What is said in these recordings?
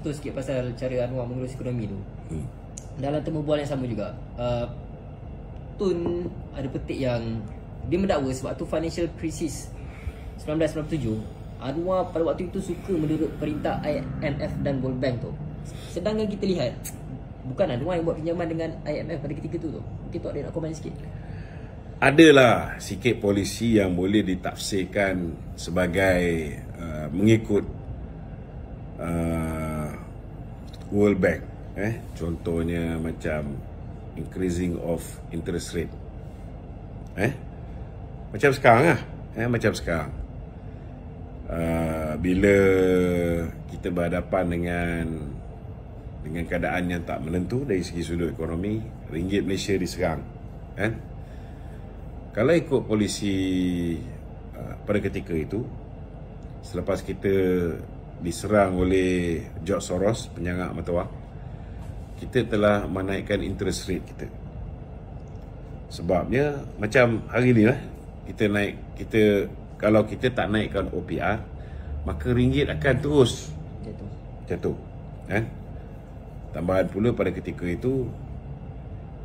sentuh sikit pasal cara Anwar mengurus ekonomi tu. Hmm. Dalam temu bual yang sama juga, uh, Tun ada petik yang dia mendakwa sebab tu financial crisis 1997, Anwar pada waktu itu suka menurut perintah IMF dan World Bank tu. Sedangkan kita lihat bukan Anwar yang buat pinjaman dengan IMF pada ketika tu tu. Mungkin tu ada nak komen sikit. Adalah sikit polisi yang boleh ditafsirkan sebagai uh, mengikut uh, World Bank eh contohnya macam increasing of interest rate eh macam sekarang lah eh macam sekarang uh, bila kita berhadapan dengan dengan keadaan yang tak menentu dari segi sudut ekonomi ringgit Malaysia diserang eh kalau ikut polisi uh, pada ketika itu selepas kita diserang oleh George Soros penyangak mata wang kita telah menaikkan interest rate kita sebabnya macam hari ni lah kita naik kita kalau kita tak naikkan OPR maka ringgit akan terus jatuh jatuh eh? tambahan pula pada ketika itu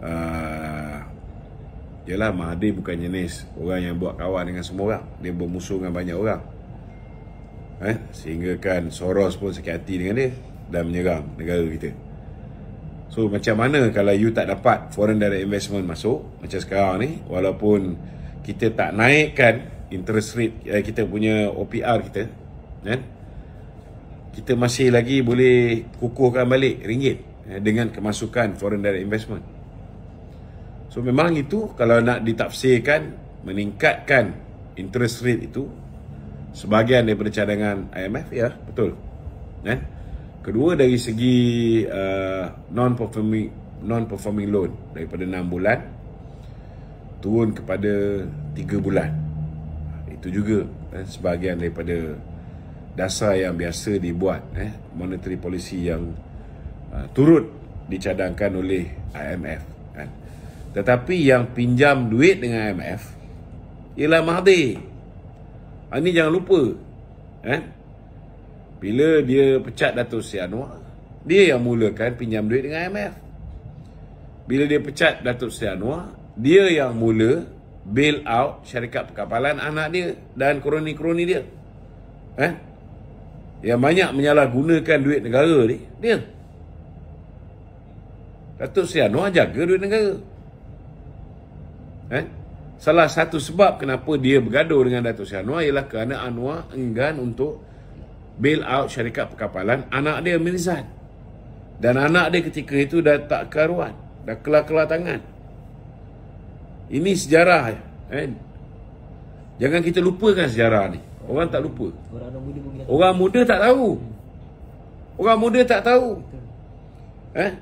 uh, Mahathir bukan jenis orang yang buat kawan dengan semua orang Dia bermusuh dengan banyak orang eh? sehingga kan Soros pun sakit hati dengan dia dan menyerang negara kita so macam mana kalau you tak dapat foreign direct investment masuk macam sekarang ni walaupun kita tak naikkan interest rate eh, kita punya OPR kita kan kita masih lagi boleh kukuhkan balik ringgit eh, dengan kemasukan foreign direct investment so memang itu kalau nak ditafsirkan meningkatkan interest rate itu sebahagian daripada cadangan IMF ya betul eh? kedua dari segi uh, non performing non performing loan daripada 6 bulan turun kepada 3 bulan itu juga eh, sebahagian daripada dasar yang biasa dibuat eh monetary policy yang uh, turut dicadangkan oleh IMF kan tetapi yang pinjam duit dengan IMF ialah Mahathir Ha, ah, ini jangan lupa. Eh? Bila dia pecat Dato' Sri Anwar, dia yang mulakan pinjam duit dengan IMF. Bila dia pecat Dato' Sri Anwar, dia yang mula bail out syarikat perkapalan anak dia dan kroni-kroni dia. Eh? Yang banyak menyalahgunakan duit negara ni, dia. Dato' Sri Anwar jaga duit negara. Eh? Salah satu sebab kenapa dia bergaduh dengan Datuk Seri Anwar ialah kerana Anwar enggan untuk bail out syarikat perkapalan anak dia Mirzan. Dan anak dia ketika itu dah tak karuan. Dah kelak-kelak tangan. Ini sejarah. Kan? Jangan kita lupakan sejarah ni. Orang tak lupa. Orang muda tak tahu. Orang muda tak tahu. Eh?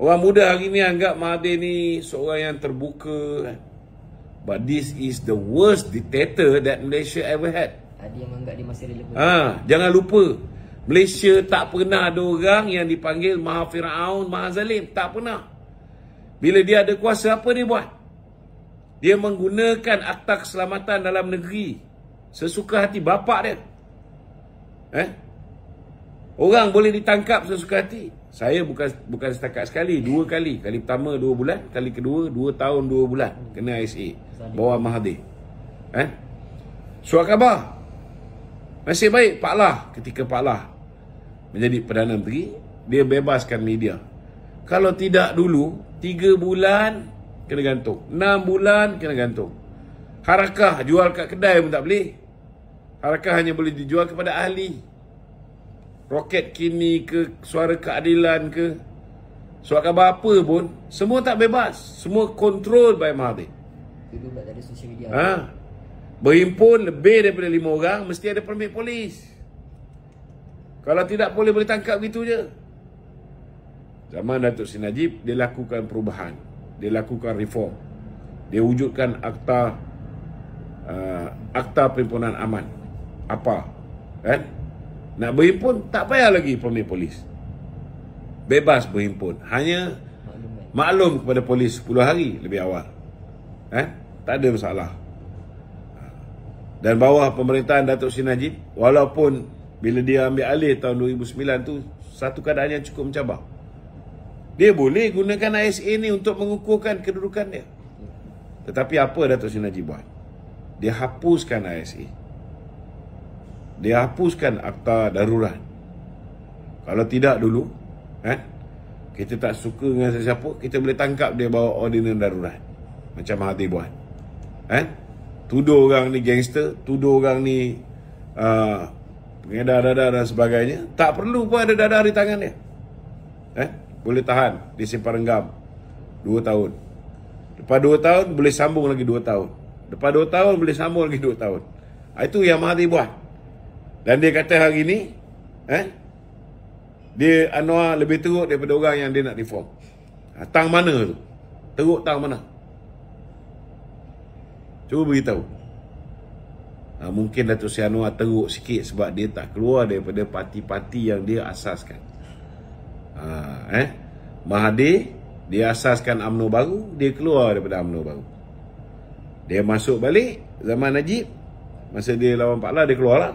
Orang muda hari ni anggap Mahathir ni seorang yang terbuka. Kan? But this is the worst dictator that Malaysia ever had. Ada yang anggap dia masih relevan. Ha, jangan lupa. Malaysia tak pernah ada orang yang dipanggil Maha Firaun, Maha Zalim. Tak pernah. Bila dia ada kuasa, apa dia buat? Dia menggunakan akta keselamatan dalam negeri. Sesuka hati bapak dia. Eh? Orang boleh ditangkap sesuka hati saya bukan bukan setakat sekali dua kali kali pertama dua bulan kali kedua dua tahun dua bulan kena ISA bawa Mahathir eh suara khabar masih baik Pak Lah ketika Pak Lah menjadi Perdana Menteri dia bebaskan media kalau tidak dulu tiga bulan kena gantung enam bulan kena gantung harakah jual kat kedai pun tak boleh harakah hanya boleh dijual kepada ahli Roket kini ke suara keadilan ke Suara khabar apa pun Semua tak bebas Semua kontrol by Mahathir Itu tak ada sosial media ha? Berhimpun lebih daripada lima orang Mesti ada permit polis Kalau tidak boleh boleh tangkap gitu je Zaman Datuk sinajib Dia lakukan perubahan Dia lakukan reform Dia wujudkan akta uh, Akta Perhimpunan Aman Apa eh? Nak berhimpun tak payah lagi pemilik polis. Bebas berhimpun. Hanya maklum kepada polis 10 hari lebih awal. Eh? Tak ada masalah. Dan bawah pemerintahan Datuk Sri walaupun bila dia ambil alih tahun 2009 tu, satu keadaan yang cukup mencabar. Dia boleh gunakan ISA ni untuk mengukuhkan kedudukan dia. Tetapi apa Datuk Sri buat? Dia hapuskan ISA dia hapuskan akta darurat. Kalau tidak dulu, eh, kita tak suka dengan sesiapa, kita boleh tangkap dia bawa ordinan darurat. Macam Mahathir buat. Eh, tuduh orang ni gangster, tuduh orang ni uh, pengedar dadah dan sebagainya, tak perlu pun ada dadah di tangan dia. Eh, boleh tahan di simpan renggam 2 tahun. Lepas 2 tahun, boleh sambung lagi 2 tahun. Lepas 2 tahun, boleh sambung lagi 2 tahun. Ah, itu yang Mahathir buat. Dan dia kata hari ni eh, Dia Anwar lebih teruk daripada orang yang dia nak reform ha, Tang mana tu? Teruk tang mana? Cuba beritahu ha, Mungkin Dato' Si Anwar teruk sikit Sebab dia tak keluar daripada parti-parti yang dia asaskan ha, eh? Mahathir Dia asaskan UMNO baru Dia keluar daripada UMNO baru Dia masuk balik Zaman Najib Masa dia lawan Pak Lah dia keluar lah.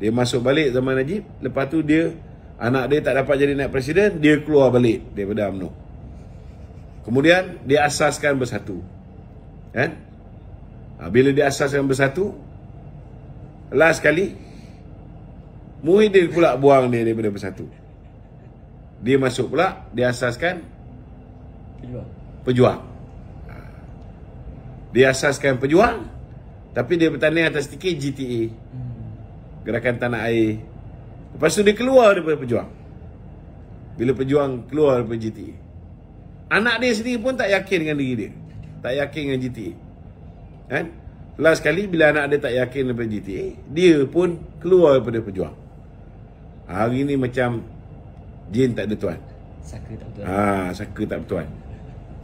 Dia masuk balik zaman Najib Lepas tu dia Anak dia tak dapat jadi naik presiden Dia keluar balik daripada UMNO Kemudian dia asaskan bersatu Kan ha, Bila dia asaskan bersatu Last kali Muhyiddin pula buang dia daripada bersatu Dia masuk pula Dia asaskan Pejuang, pejuang. Ha. Dia asaskan pejuang Tapi dia bertanding atas tiket GTA hmm gerakan tanah air Lepas tu dia keluar daripada pejuang Bila pejuang keluar daripada GTA Anak dia sendiri pun tak yakin dengan diri dia Tak yakin dengan GTA Kan? Last sekali bila anak dia tak yakin daripada GTA Dia pun keluar daripada pejuang Hari ni macam Jin tak ada tuan Saka tak betul Haa saka tak betul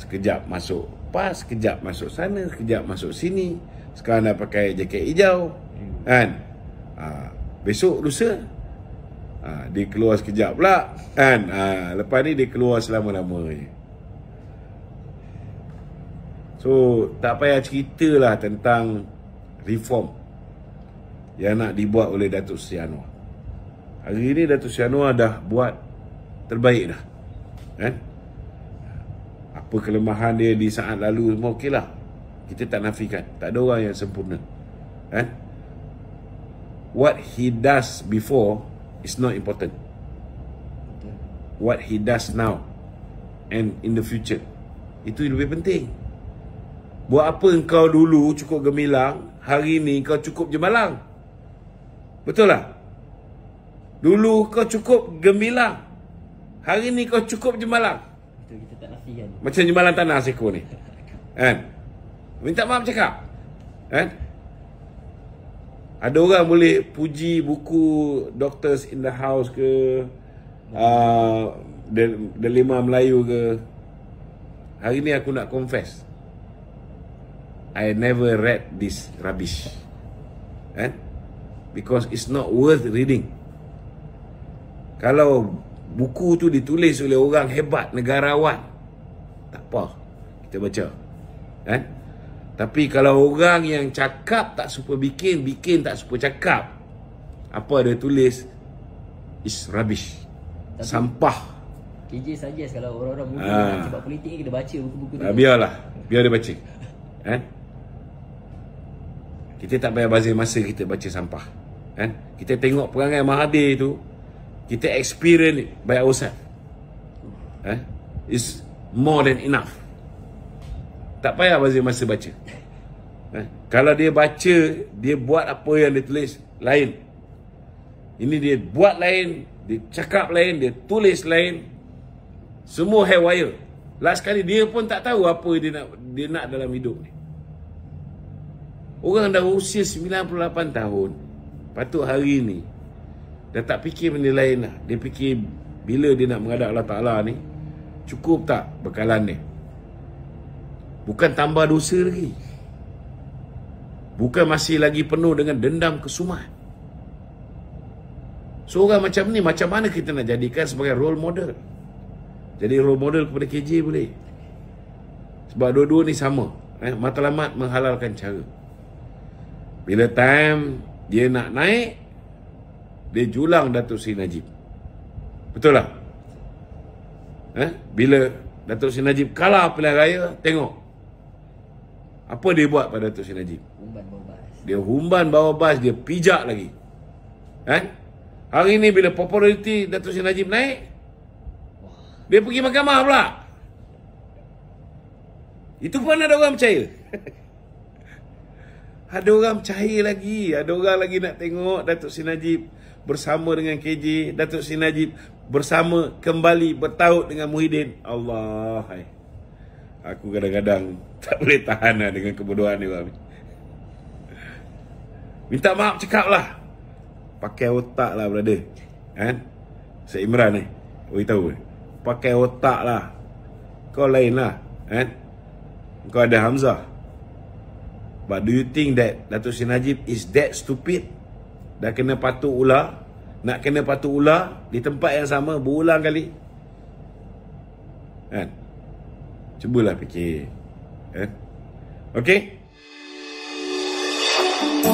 Sekejap masuk pas Sekejap masuk sana Sekejap masuk sini Sekarang dah pakai jaket hijau hmm. Kan? ha, Besok lusa ha, Dia keluar sekejap pula kan? ha, Lepas ni dia keluar selama-lama So tak payah ceritalah tentang Reform Yang nak dibuat oleh Datuk Seri Anwar Hari ni Datuk Seri dah buat Terbaik dah kan? Apa kelemahan dia di saat lalu semua okey lah kita tak nafikan tak ada orang yang sempurna kan eh? what he does before is not important. What he does now and in the future. Itu lebih penting. Buat apa engkau dulu cukup gemilang, hari ni kau cukup jemalang. Betul tak? Dulu kau cukup gemilang, hari ni kau cukup jemalang. Itu kita tak nasihan. Macam jemalang tanah seko ni. Kan? Minta maaf cakap. Kan? Eh? Ada orang boleh puji buku Doctors in the House ke uh, The Lima Melayu ke Hari ni aku nak confess I never read this rubbish eh? Because it's not worth reading Kalau buku tu ditulis oleh orang hebat, negarawan Tak apa, kita baca Eh? Tapi kalau orang yang cakap tak suka bikin, bikin tak suka cakap. Apa dia tulis? Is rubbish. Tapi, Sampah. KJ suggest kalau orang-orang muda ha. nak cakap politik ni kena baca buku-buku ah, tu. Biarlah. Biar dia baca. Eh? Kita tak payah bazir masa kita baca sampah. Kan? Eh? Kita tengok perangai Mahathir tu, kita experience by ourselves. Eh? It's more than enough tak payah bazir masa baca. Ha? Kalau dia baca, dia buat apa yang dia tulis lain. Ini dia buat lain, dia cakap lain, dia tulis lain. Semua haywire. Last kali dia pun tak tahu apa dia nak dia nak dalam hidup ni. Orang dah usia 98 tahun, patut hari ni dah tak fikir benda lain lah. Dia fikir bila dia nak mengadap Allah Ta'ala ni, cukup tak bekalan ni? Bukan tambah dosa lagi. Bukan masih lagi penuh dengan dendam kesumat. Seorang macam ni, macam mana kita nak jadikan sebagai role model? Jadi role model kepada KJ boleh? Sebab dua-dua ni sama. Eh? Matlamat menghalalkan cara. Bila time dia nak naik, dia julang Datuk Seri Najib. Betul tak? Eh? Bila Datuk Seri Najib kalah pilihan raya, tengok apa dia buat pada Datuk Seri Najib? Humban bawa bas. Dia humban bawa bas, dia pijak lagi. Kan? Ha? Hari ni bila populariti Datuk Seri Najib naik, dia pergi mahkamah pula. Itu pun ada orang percaya. ada orang percaya lagi. Ada orang lagi nak tengok Datuk Seri Najib bersama dengan KJ. Datuk Seri Najib bersama kembali bertaut dengan Muhyiddin. Allah. Hai. Aku kadang-kadang tak boleh tahan lah dengan kebodohan dia bang. Minta maaf cakap lah Pakai otak lah brother Kan Syed Imran ni Beri tahu Pakai otak lah Kau lain lah Kan Kau ada Hamzah But do you think that Datuk Sri Najib is that stupid Dah kena patuh ular Nak kena patuh ular Di tempat yang sama berulang kali Kan cubalah fikir eh okay.